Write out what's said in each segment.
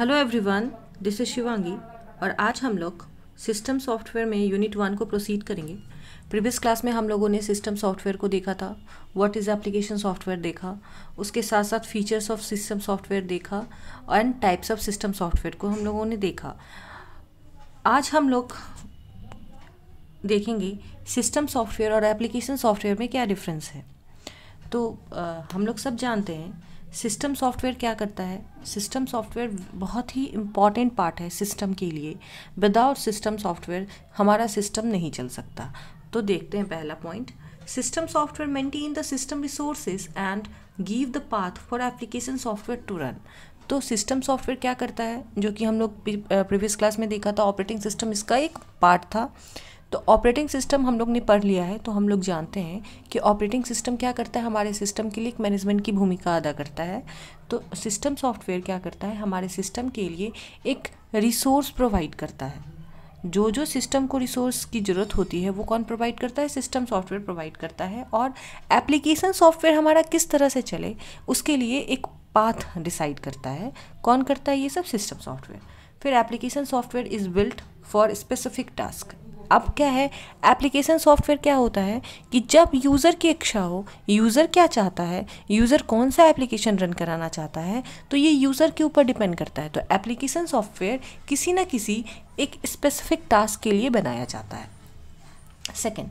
Hello everyone this is Shivangi और आज हम लोग सिस्टम सॉफ्टवेयर में यूनिट वन को प्रोसीड करेंगे प्रीवियस क्लास में हम लोगों ने सिस्टम सॉफ्टवेयर को देखा था व्हाट इज़ एप्लीकेशन सॉफ्टवेयर देखा उसके साथ साथ फीचर्स ऑफ सिस्टम सॉफ्टवेयर देखा and types of system software को हम लोगों ने देखा आज हम लोग देखेंगे सिस्टम सॉफ्टवेयर और एप्लीकेशन सॉफ्टवेयर में क्या डिफरेंस है तो आ, हम लोग सब जानते हैं सिस्टम सॉफ्टवेयर क्या करता है सिस्टम सॉफ्टवेयर बहुत ही इम्पॉर्टेंट पार्ट है सिस्टम के लिए विदाउट सिस्टम सॉफ्टवेयर हमारा सिस्टम नहीं चल सकता तो देखते हैं पहला point system software maintain the system resources and give the path for application software to run तो सिस्टम सॉफ्टवेयर क्या करता है जो कि हम लोग प्रीवियस क्लास में देखा था ऑपरेटिंग सिस्टम इसका एक पार्ट था तो ऑपरेटिंग सिस्टम हम लोग ने पढ़ लिया है तो हम लोग जानते हैं कि ऑपरेटिंग सिस्टम क्या करता है हमारे सिस्टम के लिए एक मैनेजमेंट की भूमिका अदा करता है तो सिस्टम सॉफ्टवेयर क्या करता है हमारे सिस्टम के लिए एक रिसोर्स प्रोवाइड करता है जो जो सिस्टम को रिसोर्स की ज़रूरत होती है वो कौन प्रोवाइड करता है सिस्टम सॉफ्टवेयर प्रोवाइड करता है और एप्लीकेशन सॉफ्टवेयर हमारा किस तरह से चले उसके लिए एक पाथ डिसाइड करता है कौन करता है ये सब सिस्टम सॉफ्टवेयर फिर application software is built for specific task अब क्या है एप्लीकेशन सॉफ्टवेयर क्या होता है कि जब यूज़र की इच्छा हो यूज़र क्या चाहता है यूज़र कौन सा एप्लीकेशन रन कराना चाहता है तो ये यूज़र के ऊपर डिपेंड करता है तो एप्लीकेशन सॉफ्टवेयर किसी न किसी एक स्पेसिफिक टास्क के लिए बनाया जाता है second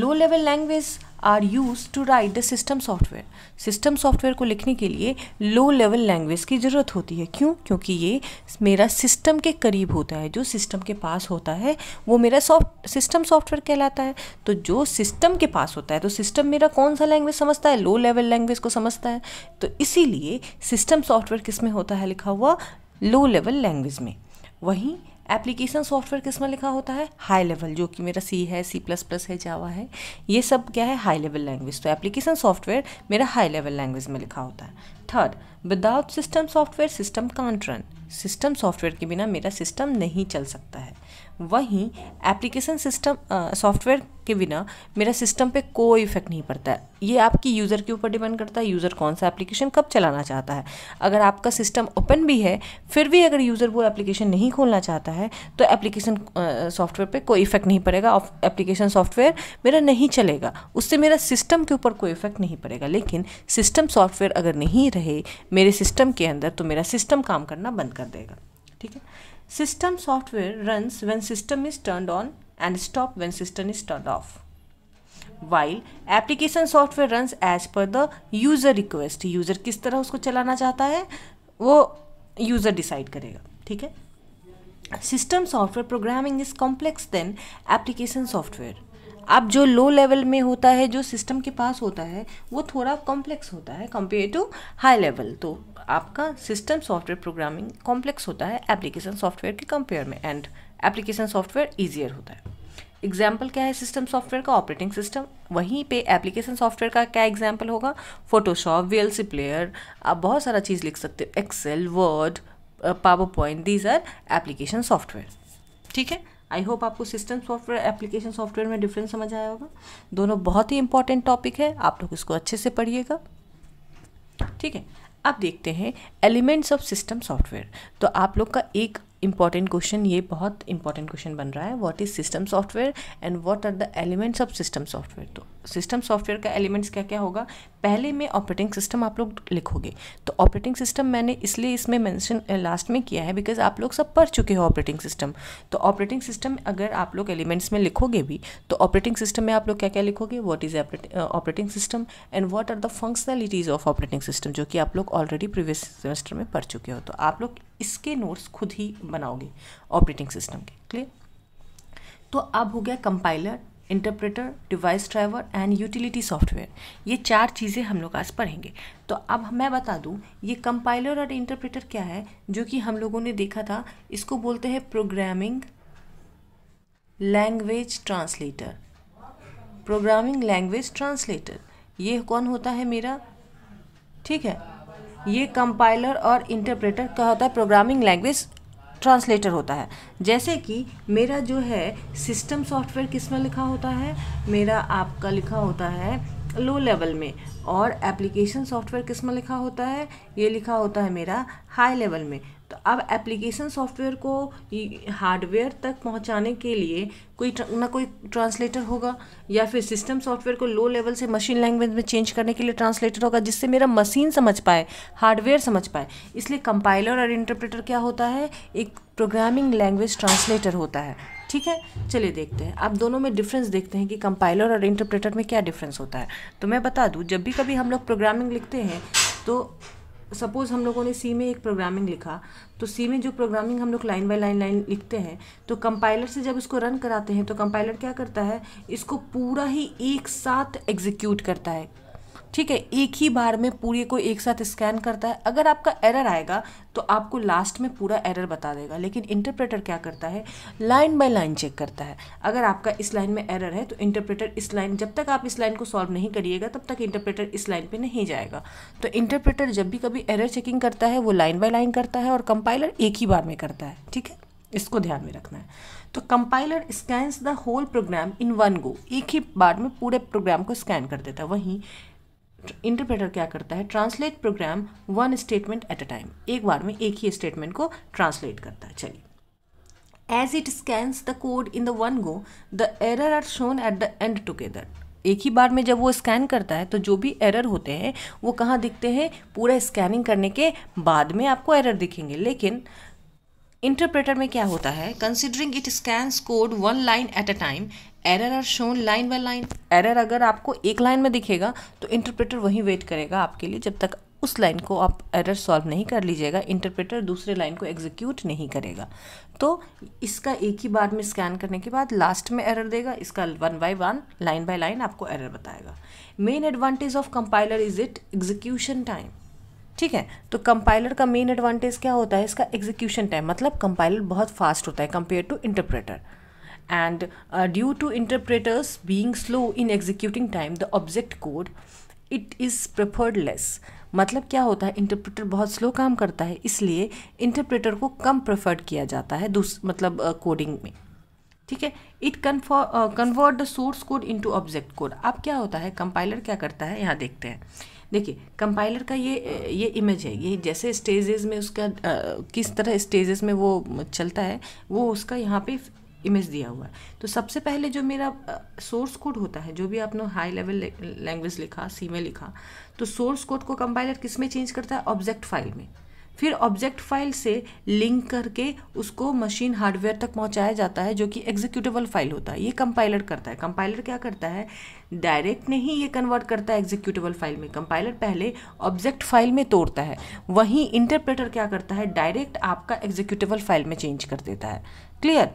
low level language are use to write the system software system software को लिखने के लिए लो लेवल लैंग्वेज की ज़रूरत होती है क्यों क्योंकि ये मेरा सिस्टम के करीब होता है जो सिस्टम के पास होता है वो मेरा सॉफ्ट सिस्टम सॉफ्टवेयर कहलाता है तो जो सिस्टम के पास होता है तो सिस्टम मेरा कौन सा लैंग्वेज समझता है लो लेवल लैंग्वेज को समझता है तो इसीलिए सिस्टम सॉफ्टवेयर किस में होता है लिखा हुआ लो लेवल लैंग्वेज में वहीं एप्लीकेशन सॉफ्टवेयर किस में लिखा होता है हाई लेवल जो कि मेरा सी है सी प्लस प्लस है जावा है ये सब क्या है हाई लेवल लैंग्वेज तो एप्लीकेशन सॉफ्टवेयर मेरा हाई लेवल लैंग्वेज में लिखा होता है third without system software system can't run system software के बिना मेरा सिस्टम नहीं चल सकता है वहीं एप्लीकेशन सिस्टम सॉफ्टवेयर के बिना मेरा सिस्टम पे कोई इफेक्ट नहीं पड़ता है ये आपकी यूज़र के ऊपर डिपेंड करता है यूज़र कौन सा एप्लीकेशन कब चलाना चाहता है अगर आपका सिस्टम ओपन भी है फिर भी अगर यूज़र वो एप्लीकेशन नहीं खोलना चाहता है तो एप्लीकेशन सॉफ्टवेयर पे कोई इफेक्ट नहीं पड़ेगा एप्लीकेशन सॉफ्टवेयर मेरा नहीं चलेगा उससे मेरा सिस्टम के ऊपर कोई इफेक्ट नहीं पड़ेगा लेकिन सिस्टम सॉफ्टवेयर अगर नहीं रहे मेरे सिस्टम के अंदर तो मेरा सिस्टम काम करना बंद कर देगा ठीक है System software runs when system is turned on and stop when system is turned off. While application software runs as per the user request. User किस तरह उसको चलाना चाहता है वो user decide करेगा ठीक है System software programming is complex than application software. अब जो लो लेवल में होता है जो सिस्टम के पास होता है वो थोड़ा कॉम्प्लेक्स होता है कंपेयर टू हाई लेवल तो आपका सिस्टम सॉफ्टवेयर प्रोग्रामिंग कॉम्प्लेक्स होता है एप्लीकेशन सॉफ्टवेयर के कंपेयर में एंड एप्लीकेशन सॉफ्टवेयर ईजियर होता है एग्जाम्पल क्या है सिस्टम सॉफ्टवेयर का ऑपरेटिंग सिस्टम वहीं पे एप्लीकेशन सॉफ्टवेयर का क्या एग्जाम्पल होगा Photoshop V L C player आप बहुत सारा चीज़ लिख सकते हो Excel Word PowerPoint these are application software ठीक है आई होप आपको सिस्टम सॉफ्टवेयर एप्लीकेशन सॉफ्टवेयर में डिफरेंस समझ आया होगा दोनों बहुत ही इंपॉर्टेंट टॉपिक है आप लोग इसको अच्छे से पढ़िएगा ठीक है अब देखते हैं एलिमेंट्स ऑफ सिस्टम सॉफ्टवेयर तो आप लोग का एक इंपॉर्टेंट क्वेश्चन ये बहुत इंपॉर्टेंट क्वेश्चन बन रहा है what is system software and what are the elements of system software तो सिस्टम सॉफ्टवेयर का एलिमेंट्स क्या क्या होगा पहले में ऑपरेटिंग सिस्टम आप लोग लिखोगे तो ऑपरेटिंग सिस्टम मैंने इसलिए इसमें मेंशन लास्ट में किया है बिकॉज आप लोग सब पढ़ चुके हो ऑपरेटिंग सिस्टम तो ऑपरेटिंग सिस्टम अगर आप लोग एलिमेंट्स में लिखोगे भी तो ऑपरेटिंग सिस्टम में आप लोग क्या क्या लिखोगे what is operating system and what are the functionalities of operating system जो कि आप लोग ऑलरेडी प्रीवियस सेमेस्टर में पढ़ चुके हो तो आप लोग इसके नोट्स खुद ही बनाओगे ऑपरेटिंग सिस्टम के क्लियर तो अब हो गया compiler interpreter device driver and utility software ये चार चीज़ें हम लोग आज पढ़ेंगे तो अब मैं बता दूँ ये कंपाइलर और इंटरप्रेटर क्या है जो कि हम लोगों ने देखा था इसको बोलते हैं programming language translator programming language translator ये कौन होता है मेरा ठीक है ये कंपाइलर और इंटरप्रेटर क्या होता है प्रोग्रामिंग लैंग्वेज ट्रांसलेटर होता है जैसे कि मेरा जो है सिस्टम सॉफ्टवेयर किस में लिखा होता है मेरा आपका लिखा होता है लो लेवल में और एप्लीकेशन सॉफ्टवेयर किस में लिखा होता है ये लिखा होता है मेरा हाई लेवल में अब एप्लीकेशन सॉफ्टवेयर को हार्डवेयर तक पहुंचाने के लिए कोई ना कोई ट्रांसलेटर होगा या फिर सिस्टम सॉफ्टवेयर को लो लेवल से मशीन लैंग्वेज में चेंज करने के लिए ट्रांसलेटर होगा जिससे मेरा मशीन समझ पाए हार्डवेयर समझ पाए इसलिए कंपाइलर और इंटरप्रेटर क्या होता है एक प्रोग्रामिंग लैंग्वेज ट्रांसलेटर होता है ठीक है चलिए देखते हैं आप दोनों में डिफरेंस देखते हैं कि कंपाइलर और इंटरप्रेटर में क्या डिफरेंस होता है तो मैं बता दूँ जब भी कभी हम लोग प्रोग्रामिंग लिखते हैं तो सपोज़ हम लोगों ने सी में एक प्रोग्रामिंग लिखा तो सी में जो प्रोग्रामिंग हम लोग लाइन बाय लाइन लाइन लिखते हैं तो कंपाइलर से जब इसको रन कराते हैं तो कंपाइलर क्या करता है इसको पूरा ही एक साथ एग्जीक्यूट करता है ठीक है एक ही बार में पूरे को एक साथ स्कैन करता है अगर आपका एरर आएगा तो आपको लास्ट में पूरा एरर बता देगा लेकिन इंटरप्रेटर क्या करता है लाइन बाय लाइन चेक करता है अगर आपका इस लाइन में एरर है तो इंटरप्रेटर इस लाइन जब तक आप इस लाइन को सॉल्व नहीं करिएगा तब तक इंटरप्रेटर इस लाइन पर नहीं जाएगा तो इंटरप्रेटर जब भी कभी एरर चेकिंग करता है वो लाइन बाय लाइन करता है और कंपाइलर एक ही बार में करता है ठीक है इसको ध्यान में रखना है तो compiler scans the whole program in one go एक ही बार में पूरे प्रोग्राम को स्कैन कर देता है वहीं इंटरप्रेटर क्या करता है translate program one statement at a time एक बार में एक ही स्टेटमेंट को ट्रांसलेट करता है चलिए as it scans the code in the one go the error are shown at the end together एक ही बार में जब वो स्कैन करता है तो जो भी एरर होते हैं वो कहाँ दिखते हैं पूरा स्कैनिंग करने के बाद में आपको एरर दिखेंगे लेकिन इंटरप्रेटर में क्या होता है considering it scans code one line at a time error are shown line by line error अगर आपको एक लाइन में दिखेगा तो इंटरप्रेटर वहीं वेट करेगा आपके लिए जब तक उस लाइन को आप एरर सॉल्व नहीं कर लीजिएगा इंटरप्रेटर दूसरे लाइन को एग्जीक्यूट नहीं करेगा तो इसका एक ही बार में स्कैन करने के बाद लास्ट में एरर देगा इसका one by one line by line आपको एरर बताएगा main advantage of compiler is it execution time ठीक है तो कंपाइलर का मेन एडवांटेज क्या होता है इसका एग्जीक्यूशन टाइम मतलब कंपाइलर बहुत फास्ट होता है compare to interpreter and uh, due to interpreters being slow in executing time the object code it is preferred less मतलब क्या होता है इंटरप्रेटर बहुत स्लो काम करता है इसलिए इंटरप्रेटर को कम प्रेफर्ड किया जाता है दूस मतलब कोडिंग uh, में ठीक है it convert the source code into object code अब क्या होता है कंपाइलर क्या करता है यहाँ देखते हैं देखिए कंपाइलर का ये uh, ये इमेज है ये जैसे स्टेजेस में उसका uh, किस तरह स्टेजेस में वो चलता है वो उसका यहाँ पे इमेज दिया हुआ है तो सबसे पहले जो मेरा सोर्स कोड होता है जो भी आपने हाई लेवल लैंग्वेज लिखा सी में लिखा तो सोर्स कोड को कंपाइलर किस में चेंज करता है ऑब्जेक्ट फाइल में फिर ऑब्जेक्ट फाइल से लिंक करके उसको मशीन हार्डवेयर तक पहुंचाया जाता है जो कि एग्जीक्यूटेबल फाइल होता है ये कंपाइलर करता है कंपाइलर क्या करता है डायरेक्ट नहीं ये कन्वर्ट करता है एग्जीक्यूटेबल फाइल में कंपाइलर पहले ऑब्जेक्ट फाइल में तोड़ता है वहीं इंटरप्रेटर क्या करता है डायरेक्ट आपका एग्जीक्यूटेबल फाइल में चेंज कर देता है क्लियर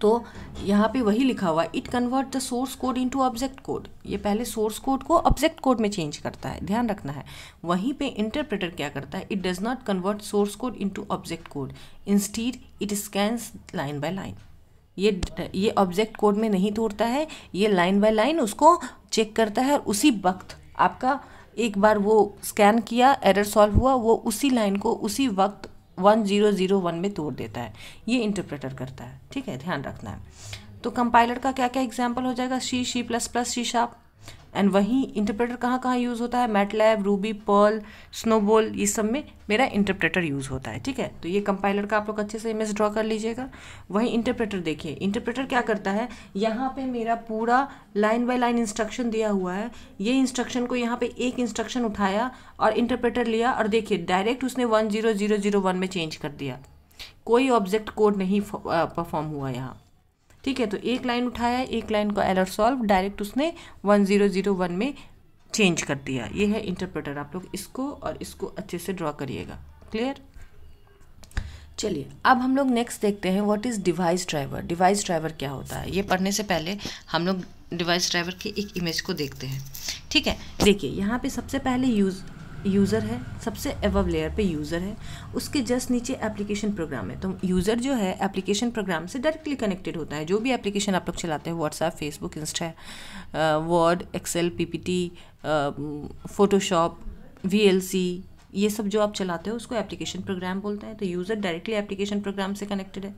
तो यहाँ पे वही लिखा हुआ it convert the source code into object code ये पहले सोर्स कोड को ऑब्जेक्ट कोड में चेंज करता है ध्यान रखना है वहीं पे इंटरप्रेटर क्या करता है it does not convert source code into object code instead it scans line by line ये ये ऑब्जेक्ट कोड में नहीं तोड़ता है ये लाइन बाय लाइन उसको चेक करता है और उसी वक्त आपका एक बार वो स्कैन किया एरर सॉल्व हुआ वो उसी लाइन को उसी वक्त 1001 में तोड़ देता है ये इंटरप्रेटर करता है ठीक है ध्यान रखना है तो कंपाइलर का क्या क्या एग्जाम्पल हो जाएगा C C plus plus C sharp and वहीं इंटरप्रेटर कहाँ कहाँ यूज़ होता है मैटलैब रूबी पर्ल स्नोबॉल ये सब में मेरा इंटरप्रेटर यूज़ होता है ठीक है तो ये कंपाइलर का आप लोग अच्छे से इमेज ड्रॉ कर लीजिएगा वहीं इंटरप्रेटर देखिए इंटरप्रेटर क्या करता है यहाँ पे मेरा पूरा लाइन बाय लाइन इंस्ट्रक्शन दिया हुआ है ये इंस्ट्रक्शन को यहाँ पे एक इंस्ट्रक्शन उठाया और इंटरप्रेटर लिया और देखिए डायरेक्ट उसने one zero zero zero one में चेंज कर दिया कोई ऑब्जेक्ट कोड नहीं परफॉर्म हुआ यहाँ ठीक है तो एक लाइन उठाया एक लाइन को एलर सॉल्व डायरेक्ट उसने वन ज़ीरो ज़ीरो वन में चेंज कर दिया ये है इंटरप्रेटर आप लोग इसको और इसको अच्छे से ड्रॉ करिएगा क्लियर चलिए अब हम लोग नेक्स्ट देखते हैं what is device driver device driver क्या होता है ये पढ़ने से पहले हम लोग डिवाइस ड्राइवर की एक इमेज को देखते हैं ठीक है देखिए यहाँ पे सबसे पहले यूज़ यूज़र है सबसे एवव लेयर पे यूज़र है उसके जस्ट नीचे एप्लीकेशन प्रोग्राम है तो यूज़र जो है एप्लीकेशन प्रोग्राम से डायरेक्टली कनेक्टेड होता है जो भी एप्लीकेशन आप लोग चलाते हैं WhatsApp Facebook Insta Word Excel P P T Photoshop V L C ये सब जो आप चलाते हो उसको एप्लीकेशन प्रोग्राम बोलते हैं तो यूज़र डायरेक्टली एप्लीकेशन प्रोग्राम से कनेक्टेड है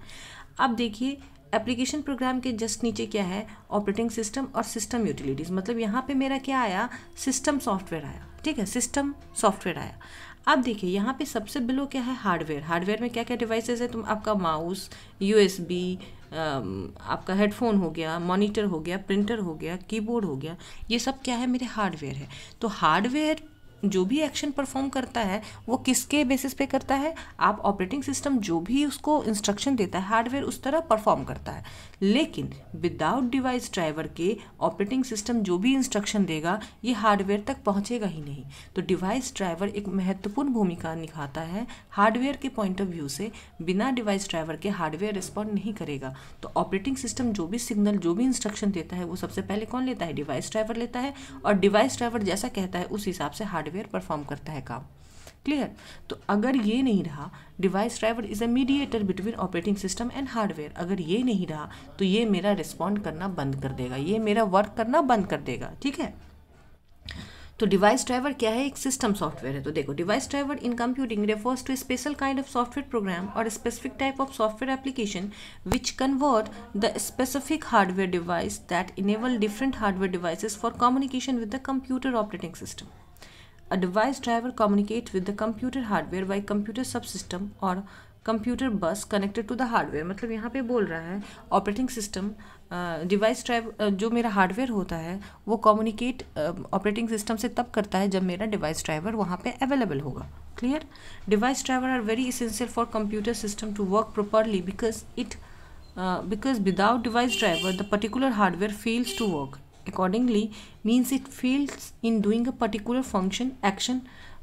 अब देखिए एप्लीकेशन प्रोग्राम के जस्ट नीचे क्या है ऑपरेटिंग सिस्टम और सिस्टम यूटिलिटीज़ मतलब यहाँ पे मेरा क्या आया सिस्टम सॉफ्टवेयर आया ठीक है सिस्टम सॉफ्टवेयर आया अब देखिए यहाँ पे सबसे बिलो क्या है हार्डवेयर हार्डवेयर में क्या क्या डिवाइसेस है तुम आपका माउस यू um, आपका हेडफोन हो गया मॉनिटर हो गया प्रिंटर हो गया कीबोर्ड हो गया ये सब क्या है मेरे हार्डवेयर है तो हार्डवेयर जो भी एक्शन परफॉर्म करता है वो किसके बेसिस पे करता है आप ऑपरेटिंग सिस्टम जो भी उसको इंस्ट्रक्शन देता है हार्डवेयर उस तरह परफॉर्म करता है लेकिन विदाउट डिवाइस ड्राइवर के ऑपरेटिंग सिस्टम जो भी इंस्ट्रक्शन देगा ये हार्डवेयर तक पहुँचेगा ही नहीं तो डिवाइस ड्राइवर एक महत्वपूर्ण भूमिका निभाता है हार्डवेयर के पॉइंट ऑफ व्यू से बिना डिवाइस ड्राइवर के हार्डवेयर रिस्पॉन्ड नहीं करेगा तो ऑपरेटिंग सिस्टम जो भी सिग्नल जो भी इंस्ट्रक्शन देता है वो सबसे पहले कौन लेता है डिवाइस ड्राइवर लेता है और डिवाइस ड्राइवर जैसा कहता है उस हिसाब से हार्डवेयर हार्डवेयर परफॉर्म करता है काम क्लियर तो अगर ये नहीं रहा device driver is a mediator between operating system and hardware अगर ये नहीं रहा तो ये मेरा रिस्पॉन्ड करना बंद कर देगा ये मेरा वर्क करना बंद कर देगा ठीक है तो डिवाइस ड्राइवर क्या है एक सिस्टम सॉफ्टवेयर है तो देखो device driver in computing refers to special kind of software program और specific type of software application which convert the specific hardware device that enable different hardware devices for communication with the computer operating system A device driver communicates with the computer hardware by computer subsystem or computer bus connected to the hardware मतलब यहाँ पे बोल रहा है operating system device drive जो मेरा hardware होता है वो कम्युनिकेट ऑपरेटिंग सिस्टम से तब करता है जब मेरा डिवाइस ड्राइवर वहाँ पे अवेलेबल होगा clear device driver are very essential for computer system to work properly because it because without device driver the particular hardware fails to work accordingly means it fails in doing a particular function action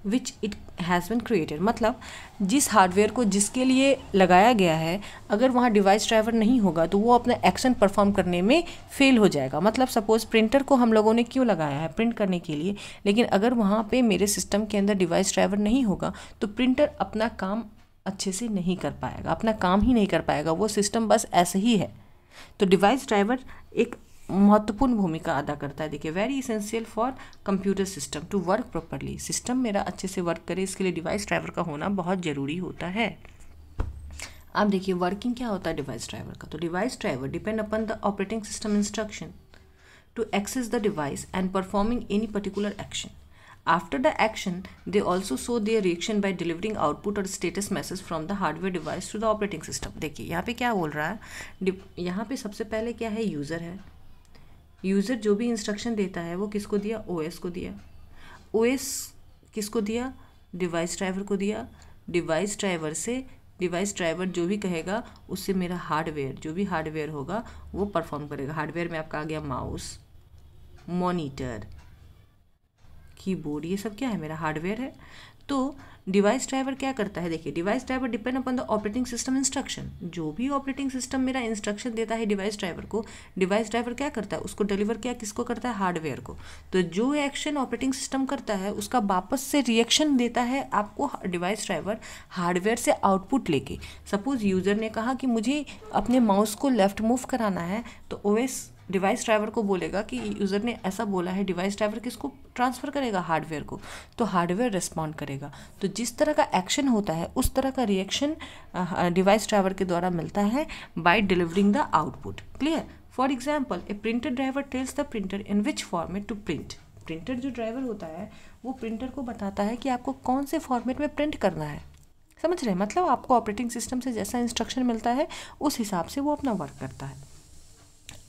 which it has been created मतलब जिस hardware को जिसके लिए लगाया गया है अगर वहाँ डिवाइस ड्राइवर नहीं होगा तो वो अपना एक्शन परफॉर्म करने में फेल हो जाएगा मतलब सपोज़ प्रिंटर को हम लोगों ने क्यों लगाया है प्रिंट करने के लिए लेकिन अगर वहाँ पे मेरे सिस्टम के अंदर डिवाइस ड्राइवर नहीं होगा तो प्रिंटर अपना काम अच्छे से नहीं कर पाएगा अपना काम ही नहीं कर पाएगा वो सिस्टम बस ऐसे ही है तो डिवाइस ड्राइवर एक महत्वपूर्ण भूमिका अदा करता है देखिए very essential for computer system to work properly system मेरा अच्छे से वर्क करे इसके लिए डिवाइस ड्राइवर का होना बहुत ज़रूरी होता है अब देखिए वर्किंग क्या होता है डिवाइस ड्राइवर का तो device driver depend upon the operating system instruction to access the device and performing any particular action after the action they also show their reaction by delivering output और status message from the hardware device to the operating system देखिए यहाँ पे क्या बोल रहा है यहाँ पे सबसे पहले क्या है यूज़र है यूज़र जो भी इंस्ट्रक्शन देता है वो किसको दिया ओएस को दिया ओएस किसको दिया डिवाइस ड्राइवर को दिया डिवाइस ड्राइवर से डिवाइस ड्राइवर जो भी कहेगा उससे मेरा हार्डवेयर जो भी हार्डवेयर होगा वो परफॉर्म करेगा हार्डवेयर में आपका आ गया माउस मॉनिटर कीबोर्ड ये सब क्या है मेरा हार्डवेयर है तो डिवाइस ड्राइवर क्या करता है देखिए device driver depend upon the operating system instruction जो भी ऑपरेटिंग सिस्टम मेरा इंस्ट्रक्शन देता है डिवाइस ड्राइवर को डिवाइस ड्राइवर क्या करता है उसको डिलीवर क्या किसको करता है हार्डवेयर को तो जो एक्शन ऑपरेटिंग सिस्टम करता है उसका वापस से रिएक्शन देता है आपको डिवाइस ड्राइवर हार्डवेयर से आउटपुट लेके सपोज यूज़र ने कहा कि मुझे अपने माउस को लेफ्ट मूव कराना है तो ओएस डिवाइस ड्राइवर को बोलेगा कि यूज़र ने ऐसा बोला है डिवाइस ड्राइवर किसको ट्रांसफ़र करेगा हार्डवेयर को तो हार्डवेयर रिस्पॉन्ड करेगा तो जिस तरह का एक्शन होता है उस तरह का रिएक्शन डिवाइस ड्राइवर के द्वारा मिलता है by delivering the output clear for example a printer driver tells the printer in which format to print printer जो ड्राइवर होता है वो प्रिंटर को बताता है कि आपको कौन से फॉर्मेट में प्रिंट करना है समझ रहे हैं मतलब आपको ऑपरेटिंग सिस्टम से जैसा इंस्ट्रक्शन मिलता है उस हिसाब से वो अपना वर्क करता है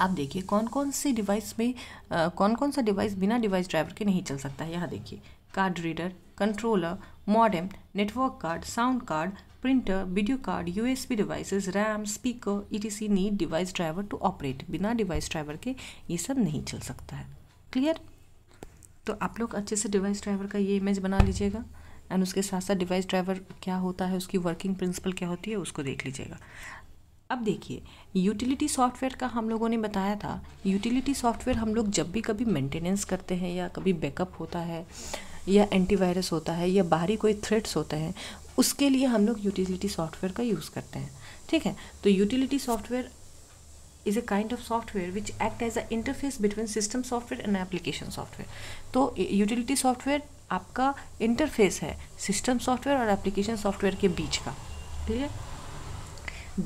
आप देखिए कौन कौन सी डिवाइस में आ, कौन कौन सा डिवाइस बिना डिवाइस ड्राइवर के नहीं चल सकता है यहाँ देखिए card reader controller modem network card sound card printer video card USB devices RAM speaker ETC need device driver to operate बिना डिवाइस ड्राइवर के ये सब नहीं चल सकता है क्लियर तो आप लोग अच्छे से डिवाइस ड्राइवर का ये इमेज बना लीजिएगा एंड उसके साथ साथ डिवाइस ड्राइवर क्या होता है उसकी वर्किंग प्रिंसिपल क्या होती है उसको देख लीजिएगा अब देखिए यूटिलिटी सॉफ्टवेयर का हम लोगों ने बताया था यूटिलिटी सॉफ्टवेयर हम लोग जब भी कभी मेंटेनेंस करते हैं या कभी बैकअप होता है या एंटीवायरस होता है या बाहरी कोई थ्रेट्स होते हैं उसके लिए हम लोग यूटिलिटी सॉफ्टवेयर का यूज़ करते हैं ठीक है तो utility software is a kind of software which act as a interface between system software and application software तो यूटिलिटी सॉफ्टवेयर आपका इंटरफेस है सिस्टम सॉफ्टवेयर और एप्लीकेशन सॉफ्टवेयर के बीच का ठीक है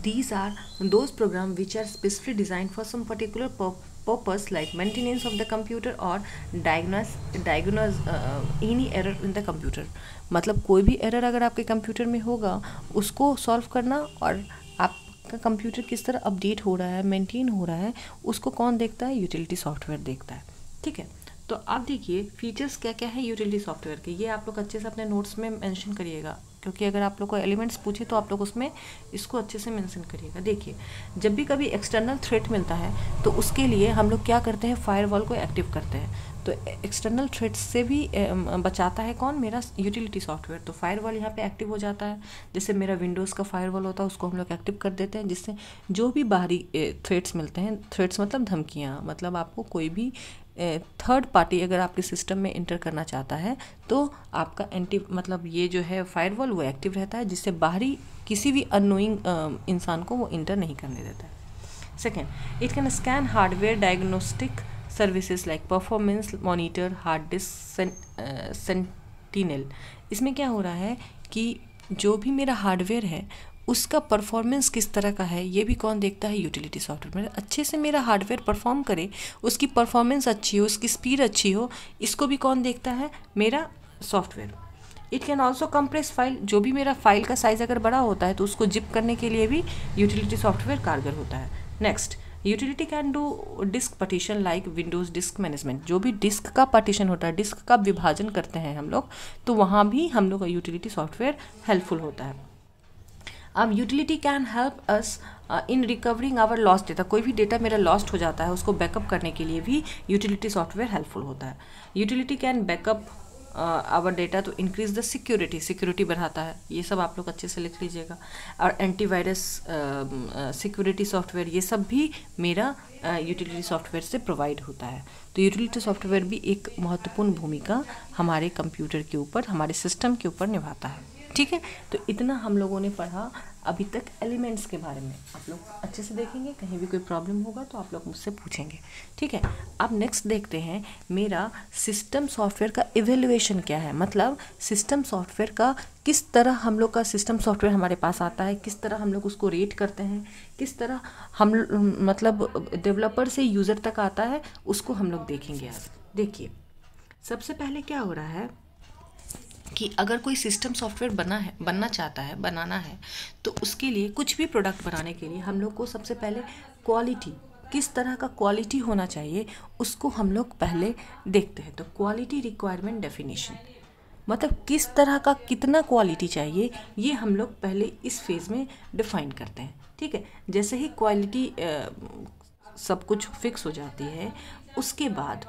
These are those programs which are specifically designed for some particular purpose purpose like maintenance of the computer or diagnose diagnose uh, any error in the computer मतलब कोई भी error अगर आपके कंप्यूटर में होगा उसको सॉल्व करना और आपका कंप्यूटर किस तरह अपडेट हो रहा है मेंटेन हो रहा है उसको कौन देखता है यूटिलिटी सॉफ्टवेयर देखता है ठीक है तो आप देखिए फीचर्स क्या क्या है यूटिलिटी सॉफ्टवेयर के ये आप लोग अच्छे से अपने नोट्स में मेंशन करिएगा क्योंकि अगर आप लोग को एलिमेंट्स पूछे तो आप लोग उसमें इसको अच्छे से मेंशन करिएगा देखिए जब भी कभी एक्सटर्नल थ्रेट मिलता है तो उसके लिए हम लोग क्या करते हैं फायरवॉल को एक्टिव करते हैं तो एक्सटर्नल थ्रेड्स से भी बचाता है कौन मेरा यूटिलिटी सॉफ्टवेयर तो फायरवॉल यहाँ पे एक्टिव हो जाता है जैसे मेरा विंडोज़ का फायरवॉल होता है उसको हम लोग एक्टिव कर देते हैं जिससे जो भी बाहरी थ्रेड्स मिलते हैं थ्रेड्स मतलब धमकियाँ मतलब आपको कोई भी थर्ड पार्टी अगर आपके सिस्टम में इंटर करना चाहता है तो आपका एंटी मतलब ये जो है फायरवॉल वो एक्टिव रहता है जिससे बाहरी किसी भी अनोइंग इंसान को वो इंटर नहीं करने देता है second it can scan hardware diagnostic services like performance monitor hard disk sentinel इसमें क्या हो रहा है कि जो भी मेरा हार्डवेयर है उसका परफॉर्मेंस किस तरह का है ये भी कौन देखता है यूटिलिटी सॉफ्टवेयर में अच्छे से मेरा हार्डवेयर परफॉर्म करे उसकी परफॉर्मेंस अच्छी हो उसकी स्पीड अच्छी हो इसको भी कौन देखता है मेरा software it can also compress file जो भी मेरा फाइल का साइज़ अगर बड़ा होता है तो उसको जिप करने के लिए भी यूटिलिटी सॉफ्टवेयर कारगर होता है next utility can do disk partition like Windows disk management जो भी डिस्क का पार्टीशन होता है डिस्क का विभाजन करते हैं हम लोग तो वहाँ भी हम लोग का यूटिलिटी सॉफ्टवेयर हेल्पफुल होता है अब utility can help us in recovering our lost data कोई भी डेटा मेरा लॉस्ट हो जाता है उसको बैकअप करने के लिए भी यूटिलिटी सॉफ्टवेयर हेल्पफुल होता है utility can backup our data to increase the security security बढ़ाता है ये सब आप लोग अच्छे से लिख लीजिएगा और एंटीवायरस सिक्योरिटी सॉफ्टवेयर ये सब भी मेरा यूटिलिटी uh, सॉफ्टवेयर से प्रोवाइड होता है तो यूटिलिटी सॉफ्टवेयर भी एक महत्वपूर्ण भूमिका हमारे कंप्यूटर के ऊपर हमारे सिस्टम के ऊपर निभाता है ठीक है तो इतना हम लोगों ने पढ़ा अभी तक एलिमेंट्स के बारे में आप लोग अच्छे से देखेंगे कहीं भी कोई प्रॉब्लम होगा तो आप लोग मुझसे पूछेंगे ठीक है अब नेक्स्ट देखते हैं मेरा सिस्टम सॉफ्टवेयर का इवेल्युएशन क्या है मतलब सिस्टम सॉफ्टवेयर का किस तरह हम लोग का सिस्टम सॉफ्टवेयर हमारे पास आता है किस तरह हम लोग उसको रेट करते हैं किस तरह हम मतलब डेवलपर से यूज़र तक आता है उसको हम लोग देखेंगे आज देखिए सबसे पहले क्या हो रहा है कि अगर कोई सिस्टम सॉफ्टवेयर बना है बनना चाहता है बनाना है तो उसके लिए कुछ भी प्रोडक्ट बनाने के लिए हम लोग को सबसे पहले क्वालिटी किस तरह का क्वालिटी होना चाहिए उसको हम लोग पहले देखते हैं तो क्वालिटी रिक्वायरमेंट डेफिनेशन मतलब किस तरह का कितना क्वालिटी चाहिए ये हम लोग पहले इस फेज़ में डिफाइन करते हैं ठीक है जैसे ही क्वालिटी सब कुछ फिक्स हो जाती है उसके बाद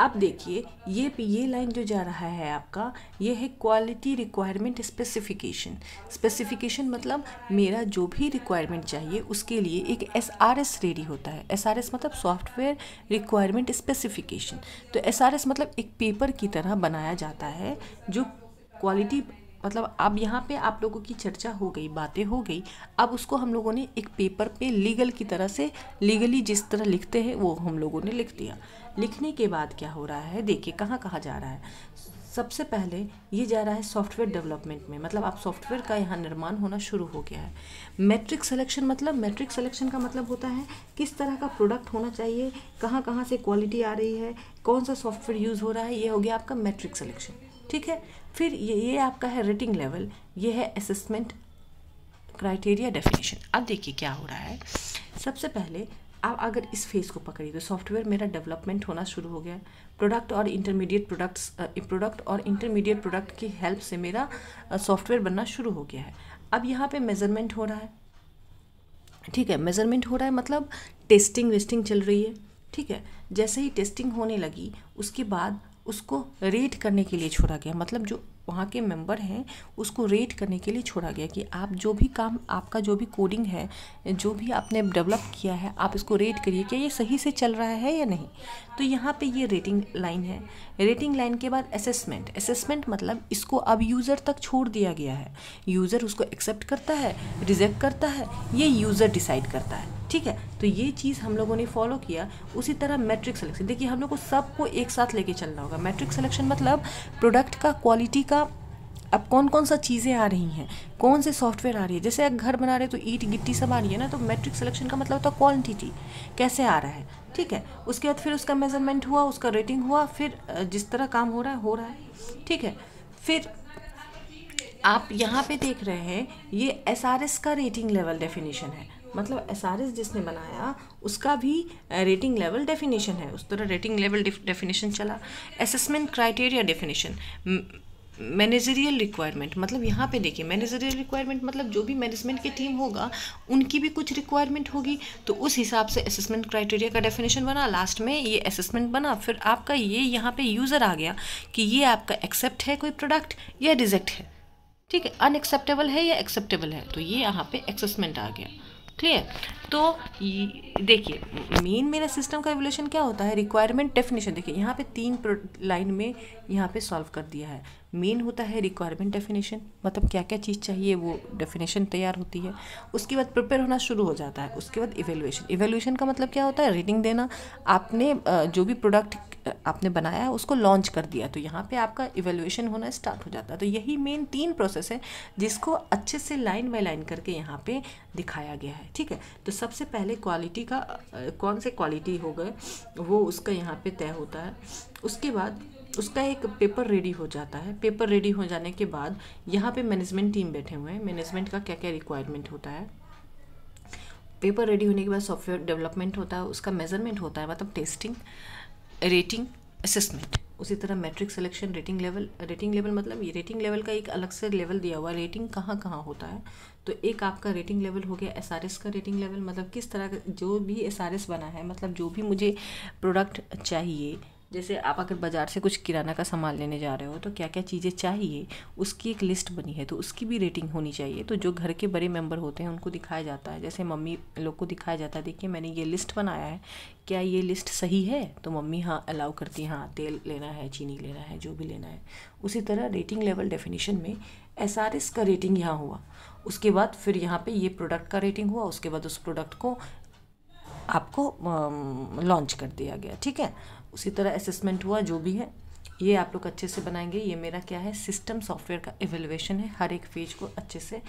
अब देखिए ये ये लाइन जो जा रहा है आपका ये है क्वालिटी रिक्वायरमेंट स्पेसिफिकेशन स्पेसिफिकेशन मतलब मेरा जो भी रिक्वायरमेंट चाहिए उसके लिए एक एस आर एस रेडी होता है एस आर एस मतलब सॉफ्टवेयर रिक्वायरमेंट स्पेसिफिकेशन तो एस आर एस मतलब एक पेपर की तरह बनाया जाता है जो क्वालिटी मतलब अब यहाँ पे आप लोगों की चर्चा हो गई बातें हो गई अब उसको हम लोगों ने एक पेपर पे लीगल की तरह से लीगली जिस तरह लिखते हैं वो हम लोगों ने लिख दिया लिखने के बाद क्या हो रहा है देखिए कहाँ कहाँ जा रहा है सबसे पहले ये जा रहा है सॉफ्टवेयर डेवलपमेंट में मतलब आप सॉफ्टवेयर का यहाँ निर्माण होना शुरू हो गया है मैट्रिक सिलेक्शन मतलब मैट्रिक सिलेक्शन का मतलब होता है किस तरह का प्रोडक्ट होना चाहिए कहाँ कहाँ से क्वालिटी आ रही है कौन सा सॉफ्टवेयर यूज़ हो रहा है ये हो गया आपका मैट्रिक सिलेक्शन ठीक है फिर ये ये आपका है रेटिंग लेवल ये है असेसमेंट क्राइटेरिया डेफिनेशन अब देखिए क्या हो रहा है सबसे पहले आप अगर इस फेज़ को पकड़िए तो सॉफ्टवेयर मेरा डेवलपमेंट होना शुरू हो गया प्रोडक्ट और इंटरमीडिएट प्रोडक्ट्स प्रोडक्ट और इंटरमीडिएट प्रोडक्ट की हेल्प से मेरा सॉफ्टवेयर बनना शुरू हो गया है अब यहाँ पे मेज़रमेंट हो रहा है ठीक है मेज़रमेंट हो रहा है मतलब टेस्टिंग वेस्टिंग चल रही है ठीक है जैसे ही टेस्टिंग होने लगी उसके बाद उसको रेट करने के लिए छोड़ा गया मतलब जो वहाँ के मेंबर हैं उसको रेट करने के लिए छोड़ा गया कि आप जो भी काम आपका जो भी कोडिंग है जो भी आपने डेवलप किया है आप इसको रेट करिए क्या ये सही से चल रहा है या नहीं तो यहाँ पे ये रेटिंग लाइन है रेटिंग लाइन के बाद असेसमेंट असेसमेंट मतलब इसको अब यूज़र तक छोड़ दिया गया है यूज़र उसको एक्सेप्ट करता है रिजेक्ट करता है ये यूज़र डिसाइड करता है ठीक है तो ये चीज़ हम लोगों ने फॉलो किया उसी तरह मैट्रिक सिलेक्शन देखिए हम लोग को सबको एक साथ लेके चलना होगा मैट्रिक सिलेक्शन मतलब प्रोडक्ट का क्वालिटी का अब कौन कौन सा चीज़ें आ रही हैं कौन से सॉफ्टवेयर आ रही है जैसे अगर घर बना रहे तो ईट गिट्टी सब आ रही है ना तो मैट्रिक सिलेक्शन का मतलब होता है क्वान्टिटी कैसे आ रहा है ठीक है उसके बाद फिर उसका मेजरमेंट हुआ उसका रेटिंग हुआ फिर जिस तरह काम हो रहा है हो रहा है ठीक है फिर आप यहाँ पे देख रहे हैं ये एस आर एस का रेटिंग लेवल डेफिनेशन है मतलब एस आर एस जिसने बनाया उसका भी रेटिंग लेवल डेफिनेशन है उस तरह रेटिंग लेवल डेफिनेशन चला assessment criteria definition managerial requirement मतलब यहाँ पे देखिए मैनेजरियल रिक्वायरमेंट मतलब जो भी मैनेजमेंट की टीम होगा उनकी भी कुछ रिक्वायरमेंट होगी तो उस हिसाब से असेसमेंट क्राइटेरिया का डेफिनेशन बना लास्ट में ये असेसमेंट बना फिर आपका ये यहाँ पे यूज़र आ गया कि ये आपका एक्सेप्ट है कोई प्रोडक्ट या रिजेक्ट है ठीक है अनएक्सेप्टेबल है या एक्सेप्टेबल है तो ये यहाँ पे एक्सेसमेंट आ गया clear तो देखिए मेन मेरा सिस्टम का एवोल्यूशन क्या होता है रिक्वायरमेंट डेफिनेशन देखिए यहाँ पे तीन लाइन में यहाँ पे सॉल्व कर दिया है मेन होता है रिक्वायरमेंट डेफिनेशन मतलब क्या क्या चीज़ चाहिए वो डेफिनेशन तैयार होती है उसके बाद प्रिपेयर होना शुरू हो जाता है उसके बाद इवेल्यूएशन इवेलुएशन का मतलब क्या होता है रेटिंग देना आपने जो भी प्रोडक्ट आपने बनाया है उसको लॉन्च कर दिया तो यहाँ पे आपका इवेलुएशन होना स्टार्ट हो जाता है तो यही मेन तीन प्रोसेस है जिसको अच्छे से लाइन बाय लाइन करके यहाँ पे दिखाया गया है ठीक है तो सबसे पहले क्वालिटी का कौन से क्वालिटी हो गए वो उसका यहाँ पे तय होता है उसके बाद उसका एक पेपर रेडी हो जाता है पेपर रेडी हो जाने के बाद यहाँ पे मैनेजमेंट टीम बैठे हुए हैं मैनेजमेंट का क्या क्या रिक्वायरमेंट होता है पेपर रेडी होने के बाद सॉफ्टवेयर डेवलपमेंट होता है उसका मेजरमेंट होता है मतलब टेस्टिंग रेटिंग असेसमेंट उसी तरह metric selection rating level rating level मतलब ये रेटिंग लेवल का एक अलग से लेवल दिया हुआ है रेटिंग कहाँ कहाँ होता है तो एक आपका रेटिंग लेवल हो गया एस का रेटिंग लेवल मतलब किस तरह का जो भी एस बना है मतलब जो भी मुझे प्रोडक्ट चाहिए जैसे आप अगर बाज़ार से कुछ किराना का सामान लेने जा रहे हो तो क्या क्या चीज़ें चाहिए उसकी एक लिस्ट बनी है तो उसकी भी रेटिंग होनी चाहिए तो जो घर के बड़े मेम्बर होते हैं उनको दिखाया जाता है जैसे मम्मी लोग को दिखाया जाता है देखिए मैंने ये लिस्ट बनाया है क्या ये लिस्ट सही है तो मम्मी हाँ अलाउ करती है हाँ तेल लेना है चीनी लेना है जो भी लेना है उसी तरह रेटिंग लेवल डेफिनेशन में एस आर एस का रेटिंग यहाँ हुआ उसके बाद फिर यहाँ पे ये प्रोडक्ट का रेटिंग हुआ उसके बाद उस प्रोडक्ट को आपको लॉन्च कर दिया गया ठीक है उसी तरह असेसमेंट हुआ जो भी है ये आप लोग अच्छे से बनाएंगे ये मेरा क्या है सिस्टम सॉफ्टवेयर का एवेलुएशन है हर एक फेज को अच्छे से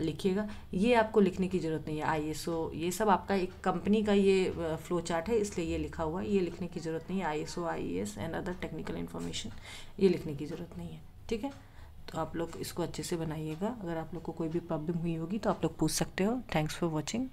लिखिएगा ये आपको लिखने की ज़रूरत नहीं है ओ ये सब आपका एक कंपनी का ये फ्लो चार्ट है इसलिए ये लिखा हुआ है ये लिखने की ज़रूरत नहीं है I S and other technical information ये लिखने की ज़रूरत नहीं है ठीक है तो आप लोग इसको अच्छे से बनाइएगा अगर आप लोग को कोई भी प्रॉब्लम हुई होगी तो आप लोग पूछ सकते हो थैंक्स फॉर वॉचिंग